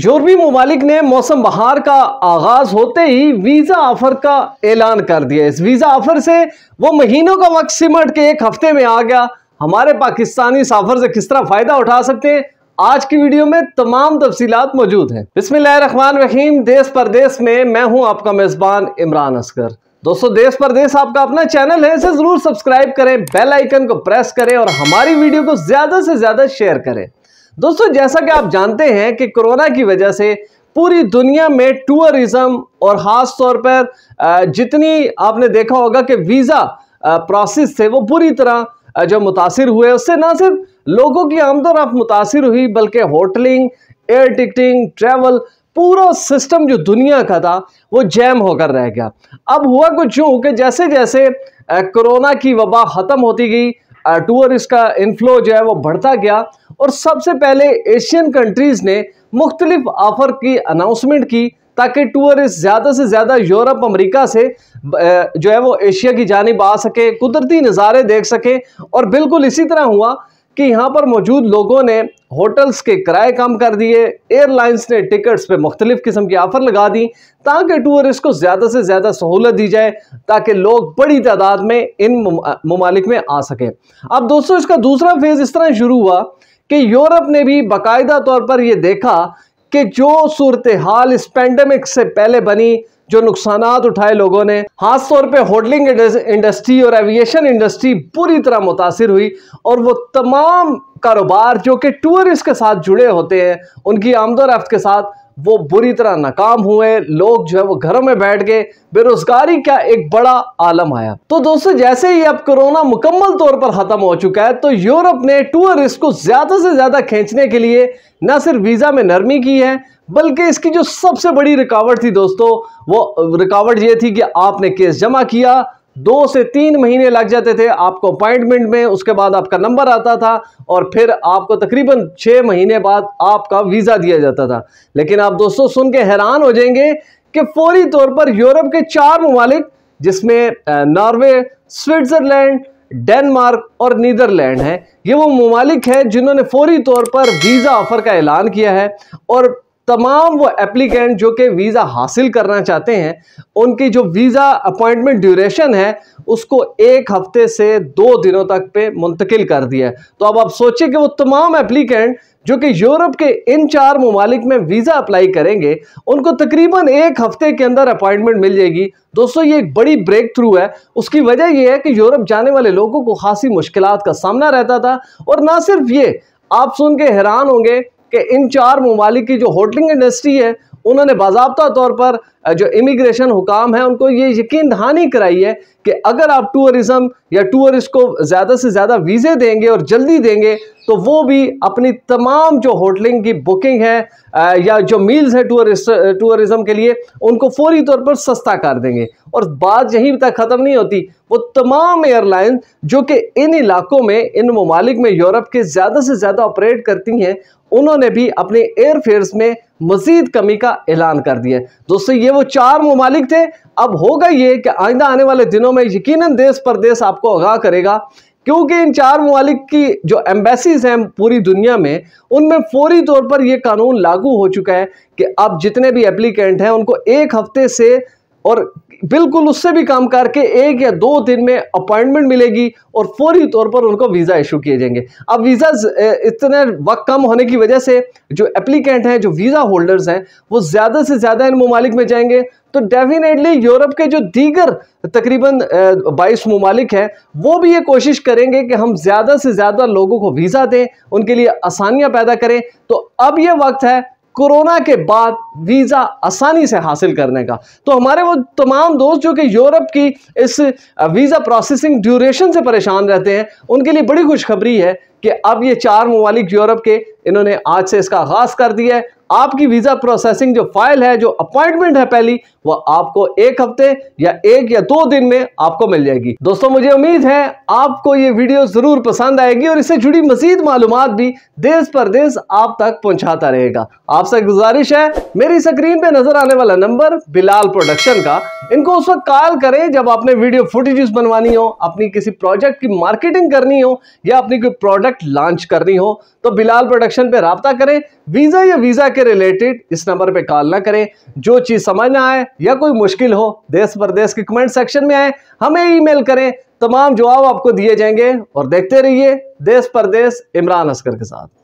यूरोपीय ममालिक ने मौसम बहार का आगाज होते ही वीज़ा ऑफर का ऐलान कर दिया इस वीज़ा ऑफर से वो महीनों का वक्त सिमट के एक हफ्ते में आ गया हमारे पाकिस्तानी साफर से किस तरह फ़ायदा उठा सकते हैं आज की वीडियो में तमाम तफसी मौजूद हैं बिस्मिल्लाहमान रहीम देश परदेश में मैं हूं आपका मेज़बान इमरान असगर दोस्तों देश परदेश आपका अपना चैनल है इसे ज़रूर सब्सक्राइब करें बेल आइकन को प्रेस करें और हमारी वीडियो को ज़्यादा से ज़्यादा शेयर करें दोस्तों जैसा कि आप जानते हैं कि कोरोना की वजह से पूरी दुनिया में टूरिज्म और ख़ास तौर पर जितनी आपने देखा होगा कि वीज़ा प्रोसेस से वो पूरी तरह जो मुतासर हुए उससे ना सिर्फ लोगों की आमदन आप मुतासर हुई बल्कि होटलिंग एयर टिकटिंग ट्रैवल पूरा सिस्टम जो दुनिया का था वो जैम होकर रह गया अब हुआ कुछ यूँ कि जैसे जैसे कोरोना की वबा ख़त्म होती गई टूरिस्ट का इनफ्लो जो है वो बढ़ता गया और सबसे पहले एशियन कंट्रीज ने मुख्तलिफ ऑफर की अनाउंसमेंट की ताकि टूरिस्ट ज़्यादा से ज़्यादा यूरोप अमेरिका से जो है वो एशिया की जानब आ सके कुदरती नज़ारे देख सकें और बिल्कुल इसी तरह हुआ कि यहाँ पर मौजूद लोगों ने होटल्स के किराए कम कर दिए एयरलाइंस ने टिकट्स पे मुख्तलिफ़ किस्म की ऑफ़र लगा दी ताकि टूरिस्ट को ज़्यादा से ज़्यादा सहूलत दी जाए ताकि लोग बड़ी तादाद में इन ममालिक में आ सकें अब दोस्तों इसका दूसरा फेज़ इस तरह शुरू हुआ कि यूरोप ने भी बाकायदा तौर पर यह देखा कि जो सूरत हाल इस पेंडेमिक से पहले बनी जो नुकसान उठाए लोगों ने खास तौर होटलिंग इंडस्ट्री और एविएशन इंडस्ट्री पूरी तरह मुतासर हुई और वह तमाम कारोबार जो कि टूरिस्ट के साथ जुड़े होते हैं उनकी आमदोरफ्त के साथ वो बुरी तरह नाकाम हुए लोग जो है वो घरों में बैठ गए बेरोजगारी का एक बड़ा आलम आया तो दोस्तों जैसे ही अब कोरोना मुकम्मल तौर पर खत्म हो चुका है तो यूरोप ने टूरिस्ट को ज्यादा से ज्यादा खींचने के लिए न सिर्फ वीजा में नरमी की है बल्कि इसकी जो सबसे बड़ी रुकावट थी दोस्तों वो रुकावट ये थी कि आपने केस जमा किया दो से तीन महीने लग जाते थे आपको अपॉइंटमेंट में उसके बाद आपका नंबर आता था और फिर आपको तकरीबन छः महीने बाद आपका वीज़ा दिया जाता था लेकिन आप दोस्तों सुन के हैरान हो जाएंगे कि फौरी तौर पर यूरोप के चार ममालिक जिसमें नॉर्वे स्विट्ज़रलैंड डेनमार्क और नीदरलैंड है ये वो ममालिक हैं जिन्होंने फौरी तौर पर वीज़ा ऑफ़र का ऐलान किया है और तमाम वो एप्लीकेंट जो कि वीज़ा हासिल करना चाहते हैं उनकी जो वीज़ा अपॉइंटमेंट ड्यूरेशन है उसको एक हफ्ते से दो दिनों तक पे मुंतकिल कर दिया तो अब आप सोचिए कि वो तमाम एप्लीकेंट जो कि यूरोप के इन चार ममालिक में वीज़ा अप्लाई करेंगे उनको तकरीबन एक हफ्ते के अंदर अपॉइंटमेंट मिल जाएगी दोस्तों ये एक बड़ी ब्रेक थ्रू है उसकी वजह यह है कि यूरोप जाने वाले लोगों को खासी मुश्किल का सामना रहता था और ना सिर्फ ये आप सुन के हैरान होंगे कि इन चार ममालिक की जो होटलिंग इंडस्ट्री है उन्होंने बाबा तौर पर जो इमिग्रेशन हुकाम है उनको ये यकीन दहानी कराई है कि अगर आप टूरिज़म या टूरिस्ट को ज़्यादा से ज़्यादा वीज़े देंगे और जल्दी देंगे तो वो भी अपनी तमाम जो होटलिंग की बुकिंग है या जो मील्स है टूरिस्ट टूरिज़म के लिए उनको फौरी तौर पर सस्ता कर देंगे और बात यहीं तक ख़त्म नहीं होती वो तमाम एयरलाइन जो कि इन इलाकों में इन ममालिक में यूरोप के ज़्यादा से ज़्यादा ऑपरेट करती हैं उन्होंने भी अपने एयरफेयर्स में मजीद कमी का ऐलान कर दिया दोस्तों ये वो चार ममालिक थे अब होगा ये कि आइंदा आने वाले दिनों में यकीन देश परदेश आपको आगाह करेगा क्योंकि इन चार ममालिक की जो एम्बेसीज हैं पूरी दुनिया में उनमें फौरी तौर पर यह कानून लागू हो चुका है कि अब जितने भी एप्लीकेंट हैं उनको एक हफ्ते से और बिल्कुल उससे भी कम करके एक या दो दिन में अपॉइंटमेंट मिलेगी और फौरी तौर पर उनको वीज़ा इशू किए जाएंगे अब वीज़ा इतने वक्त कम होने की वजह से जो एप्लीकेंट हैं जो वीज़ा होल्डर्स हैं वो ज़्यादा से ज़्यादा इन ममालिक में जाएंगे तो डेफिनेटली यूरोप के जो दीगर तकरीबन 22 ममालिक हैं वो भी ये कोशिश करेंगे कि हम ज़्यादा से ज़्यादा लोगों को वीज़ा दें उनके लिए आसानियाँ पैदा करें तो अब ये वक्त है कोरोना के बाद वीज़ा आसानी से हासिल करने का तो हमारे वो तमाम दोस्त जो कि यूरोप की इस वीज़ा प्रोसेसिंग ड्यूरेशन से परेशान रहते हैं उनके लिए बड़ी खुशखबरी है कि अब ये चार ममालिक यूरोप के इन्होंने आज से इसका आगाज़ कर दिया है आपकी वीज़ा प्रोसेसिंग जो फाइल है जो अपॉइंटमेंट है पहली वह आपको एक हफ्ते या एक या दो दिन में आपको मिल जाएगी दोस्तों मुझे उम्मीद है आपको ये वीडियो ज़रूर पसंद आएगी और इससे जुड़ी मजीद मालूम भी देश पर देश आप तक पहुंचाता रहेगा आपसे गुजारिश है मेरी स्क्रीन पे नजर आने वाला नंबर बिलाल प्रोडक्शन का इनको उस वक्त कॉल करें जब आपने वीडियो फुटेजेस बनवानी हो अपनी किसी प्रोजेक्ट की मार्केटिंग करनी हो या अपनी कोई प्रोडक्ट लॉन्च करनी हो तो बिलाल प्रोडक्शन पे रबता करें वीज़ा या वीज़ा के रिलेटेड इस नंबर पे कॉल ना करें जो चीज़ समझ ना आए या कोई मुश्किल हो देश प्रदेश के कमेंट सेक्शन में आए हमें ईमेल करें तमाम जवाब आपको दिए जाएंगे और देखते रहिए देश परदेश इमरान असकर के साथ